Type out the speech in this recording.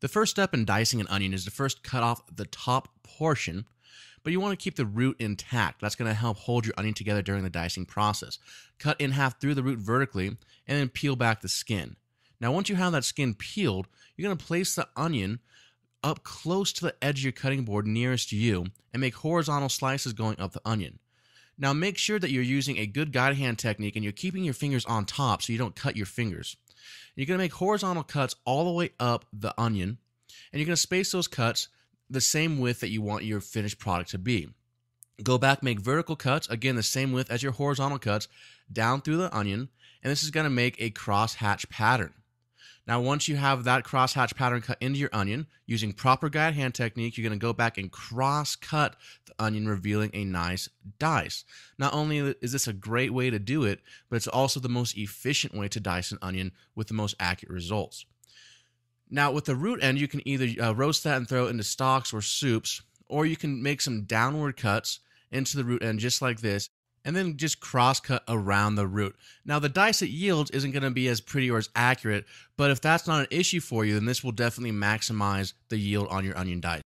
The first step in dicing an onion is to first cut off the top portion, but you want to keep the root intact. That's going to help hold your onion together during the dicing process. Cut in half through the root vertically and then peel back the skin. Now, once you have that skin peeled, you're going to place the onion up close to the edge of your cutting board nearest you and make horizontal slices going up the onion. Now make sure that you're using a good guide hand technique and you're keeping your fingers on top so you don't cut your fingers. You're going to make horizontal cuts all the way up the onion and you're going to space those cuts the same width that you want your finished product to be. Go back, make vertical cuts, again the same width as your horizontal cuts, down through the onion, and this is going to make a cross hatch pattern. Now, once you have that crosshatch pattern cut into your onion, using proper guide hand technique, you're going to go back and cross cut the onion, revealing a nice dice. Not only is this a great way to do it, but it's also the most efficient way to dice an onion with the most accurate results. Now, with the root end, you can either uh, roast that and throw it into stocks or soups, or you can make some downward cuts into the root end just like this and then just cross cut around the root. Now the dice it yields isn't going to be as pretty or as accurate, but if that's not an issue for you, then this will definitely maximize the yield on your onion dice.